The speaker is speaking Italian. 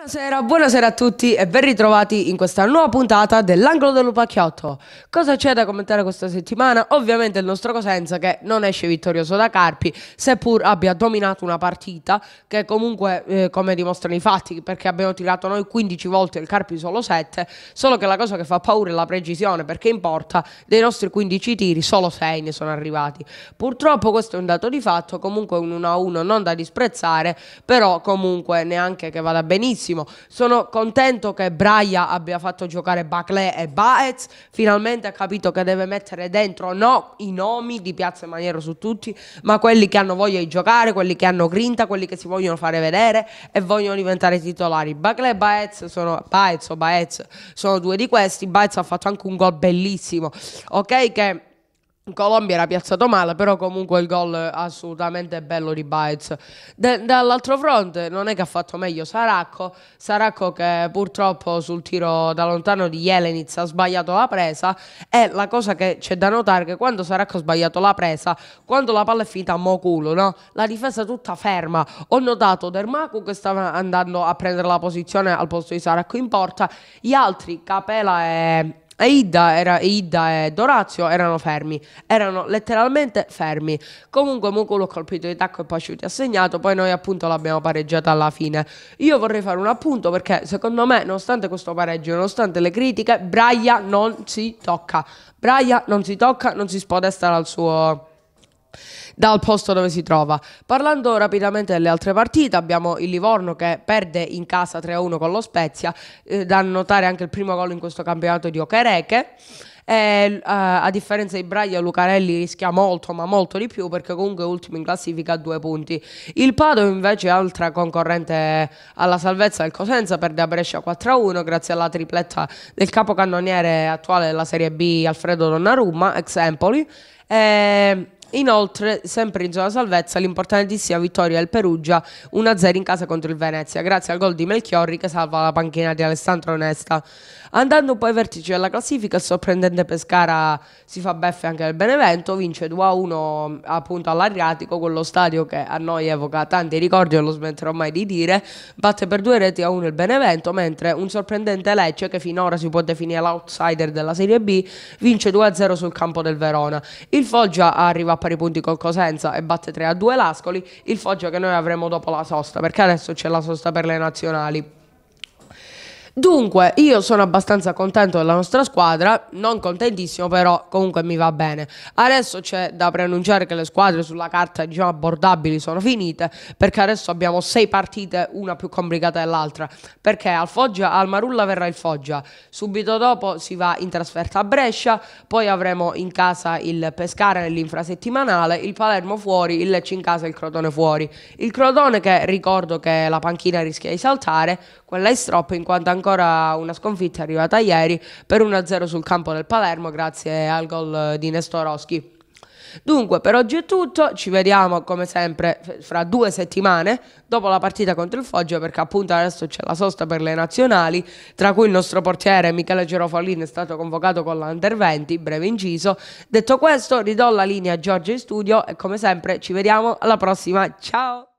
Buonasera, buonasera a tutti e ben ritrovati in questa nuova puntata dell'Angolo dello Pacchiotto. Cosa c'è da commentare questa settimana? Ovviamente il nostro Cosenza che non esce vittorioso da Carpi, seppur abbia dominato una partita che comunque, eh, come dimostrano i fatti, perché abbiamo tirato noi 15 volte e il Carpi solo 7, solo che la cosa che fa paura è la precisione, perché importa, dei nostri 15 tiri solo 6 ne sono arrivati. Purtroppo questo è un dato di fatto, comunque un 1-1 non da disprezzare, però comunque neanche che vada benissimo benissimo. Sono contento che Braia abbia fatto giocare Bacle e Baez. Finalmente ha capito che deve mettere dentro no i nomi di Piazza Maniero su tutti, ma quelli che hanno voglia di giocare, quelli che hanno grinta, quelli che si vogliono fare vedere e vogliono diventare titolari. Bacle e Baez sono, Baez, Baez sono due di questi. Baez ha fatto anche un gol bellissimo. Ok, che Colombia era piazzato male, però comunque il gol assolutamente bello di Baez. De- dall'altro fronte non è che ha fatto meglio Saracco, Saracco che purtroppo sul tiro da lontano di Jelenic ha sbagliato la presa e la cosa che c'è da notare è che quando Saracco ha sbagliato la presa, quando la palla è finita a moculo, no? la difesa tutta ferma, ho notato Dermacu che stava andando a prendere la posizione al posto di Saracco in porta, gli altri Capela e e Ida, era, Ida ed Orazio erano fermi, erano letteralmente fermi. Comunque Mokulu ha colpito di tacco e Pasciuti ha segnato, poi noi appunto l'abbiamo pareggiata alla fine. Io vorrei fare un appunto perché secondo me, nonostante questo pareggio, nonostante le critiche, Braia non si tocca. Braia non si tocca, non si spodesta dal suo dal posto dove si trova. Parlando rapidamente delle altre partite, abbiamo il Livorno che perde in casa 3-1 con lo Spezia, eh, da notare anche il primo gol in questo campionato di Okereke. Eh, a differenza di Braia Lucarelli rischia molto ma molto di più perché comunque è ultimo in classifica a due punti il Padova invece altra concorrente alla salvezza del Cosenza perde a Brescia 4-1 grazie alla tripletta del capocannoniere attuale della Serie B Alfredo Donnarumma ex Empoli eh, Inoltre, sempre in zona salvezza, l'importantissima vittoria del Perugia 1-0 in casa contro il Venezia, grazie al gol di Melchiorri che salva la panchina di Alessandro Onesta. Andando poi ai vertici della classifica, il sorprendente Pescara si fa beffe anche del Benevento, vince 2-1 appunto all'Adriatico, quello stadio che a noi evoca tanti ricordi, non lo smetterò mai di dire, batte per due reti a uno il Benevento, mentre un sorprendente Lecce, che finora si può definire l'outsider della Serie B, vince 2-0 sul campo del Verona. Il Foggia arriva pari punti con Cosenza e batte 3 a 2 l'Ascoli, il Foggia che noi avremo dopo la sosta, perché adesso c'è la sosta per le nazionali. Dunque, io sono abbastanza contento della nostra squadra, non contentissimo però comunque mi va bene. Adesso c'è da preannunciare che le squadre sulla carta diciamo abbordabili sono finite, perché adesso abbiamo sei partite, una più complicata dell'altra, perché al, Foggia, al Marulla verrà il Foggia, subito dopo si va in trasferta a Brescia, poi avremo in casa il Pescara nell'infrasettimanale, il Palermo fuori, il Lecce in casa e il Crotone fuori. Il Crotone che ricordo che la panchina rischia di saltare, quella è stroppa in quanto ancora ancora una sconfitta arrivata ieri per 1-0 sul campo del Palermo grazie al gol di Nestoroschi. Dunque, per oggi è tutto, ci vediamo come sempre fra due settimane dopo la partita contro il Foggia perché appunto adesso c'è la sosta per le nazionali, tra cui il nostro portiere Michele Gerofalin è stato convocato con l'Under 20, breve inciso. Detto questo, ridò la linea a Giorgio in studio e come sempre ci vediamo alla prossima, ciao!